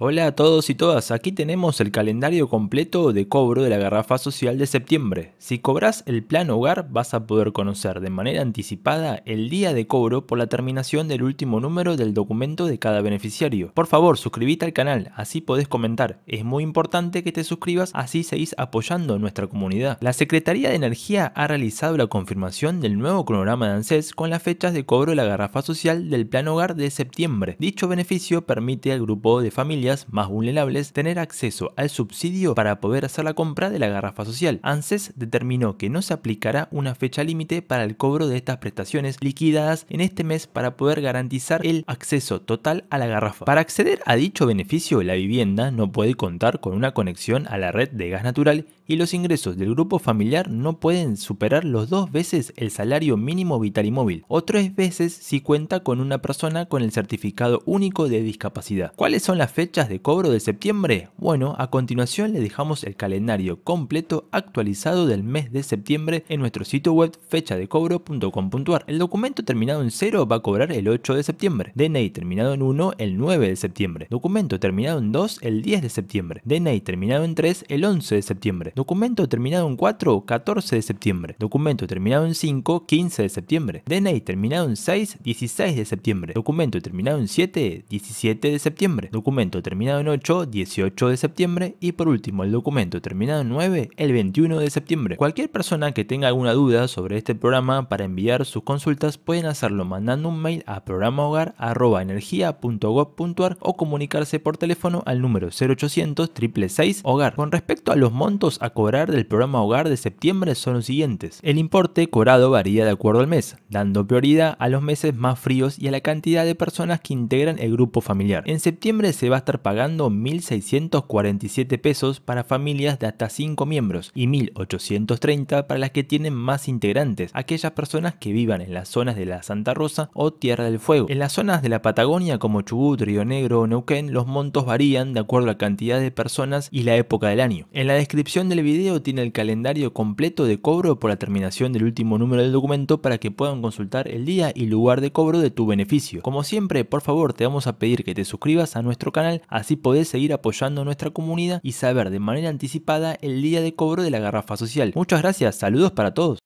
Hola a todos y todas, aquí tenemos el calendario completo de cobro de la garrafa social de septiembre. Si cobras el plan hogar vas a poder conocer de manera anticipada el día de cobro por la terminación del último número del documento de cada beneficiario. Por favor, suscríbete al canal, así podés comentar. Es muy importante que te suscribas, así seguís apoyando nuestra comunidad. La Secretaría de Energía ha realizado la confirmación del nuevo cronograma de ANSES con las fechas de cobro de la garrafa social del plan hogar de septiembre. Dicho beneficio permite al grupo de familia más vulnerables tener acceso al subsidio para poder hacer la compra de la garrafa social. ANSES determinó que no se aplicará una fecha límite para el cobro de estas prestaciones liquidadas en este mes para poder garantizar el acceso total a la garrafa. Para acceder a dicho beneficio, la vivienda no puede contar con una conexión a la red de gas natural y los ingresos del grupo familiar no pueden superar los dos veces el salario mínimo vital y móvil o tres veces si cuenta con una persona con el certificado único de discapacidad. ¿Cuáles son las fechas de cobro de septiembre? Bueno, a continuación le dejamos el calendario completo actualizado del mes de septiembre en nuestro sitio web fechadecobro.com.ar. El documento terminado en 0 va a cobrar el 8 de septiembre, DNI terminado en 1 el 9 de septiembre, documento terminado en 2 el 10 de septiembre, DNI terminado en 3 el 11 de septiembre, Documento terminado en 4, 14 de septiembre. Documento terminado en 5, 15 de septiembre. DNI terminado en 6, 16 de septiembre. Documento terminado en 7, 17 de septiembre. Documento terminado en 8, 18 de septiembre. Y por último, el documento terminado en 9, el 21 de septiembre. Cualquier persona que tenga alguna duda sobre este programa para enviar sus consultas pueden hacerlo mandando un mail a programahogar.energía.gov.ar o comunicarse por teléfono al número 0800 666 Hogar. Con respecto a los montos cobrar del programa Hogar de septiembre son los siguientes. El importe cobrado varía de acuerdo al mes, dando prioridad a los meses más fríos y a la cantidad de personas que integran el grupo familiar. En septiembre se va a estar pagando 1.647 pesos para familias de hasta 5 miembros y 1.830 para las que tienen más integrantes, aquellas personas que vivan en las zonas de la Santa Rosa o Tierra del Fuego. En las zonas de la Patagonia como Chubut, Río Negro o Neuquén, los montos varían de acuerdo a la cantidad de personas y la época del año. En la descripción de el video tiene el calendario completo de cobro por la terminación del último número del documento para que puedan consultar el día y lugar de cobro de tu beneficio. Como siempre, por favor, te vamos a pedir que te suscribas a nuestro canal, así podés seguir apoyando nuestra comunidad y saber de manera anticipada el día de cobro de la garrafa social. Muchas gracias, saludos para todos.